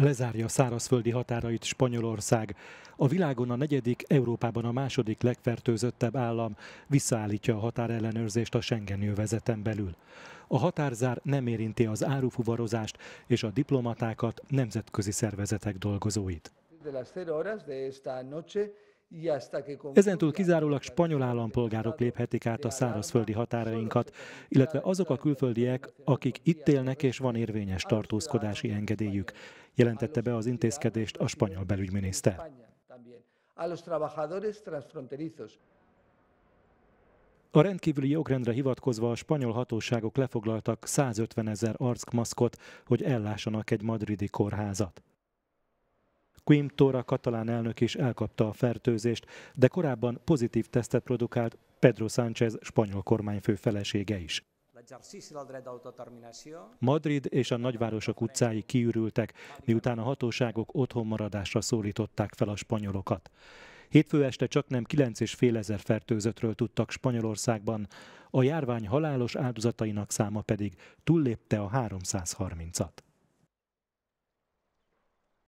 lezárja szárazföldi határait Spanyolország. A világon a negyedik, Európában a második legfertőzöttebb állam visszaállítja a határellenőrzést a Schengen jövezeten belül. A határzár nem érinti az árufuvarozást és a diplomatákat, nemzetközi szervezetek dolgozóit. De las 0 horas de esta noche Ezentúl kizárólag spanyol állampolgárok léphetik át a szárazföldi határainkat, illetve azok a külföldiek, akik itt élnek és van érvényes tartózkodási engedélyük, jelentette be az intézkedést a spanyol belügyminiszter. A rendkívüli jogrendre hivatkozva a spanyol hatóságok lefoglaltak 150 ezer arckmaszkot, hogy ellássanak egy madridi kórházat. Quim Tora katalán elnök is elkapta a fertőzést, de korábban pozitív tesztet produkált Pedro Sánchez spanyol kormányfő felesége is. Madrid és a nagyvárosok utcái kiürültek, miután a hatóságok otthonmaradásra szólították fel a spanyolokat. Hétfő este csak nem 9 és fél ezer fertőzöttről tudtak Spanyolországban, a járvány halálos áldozatainak száma pedig túllépte a 330-at.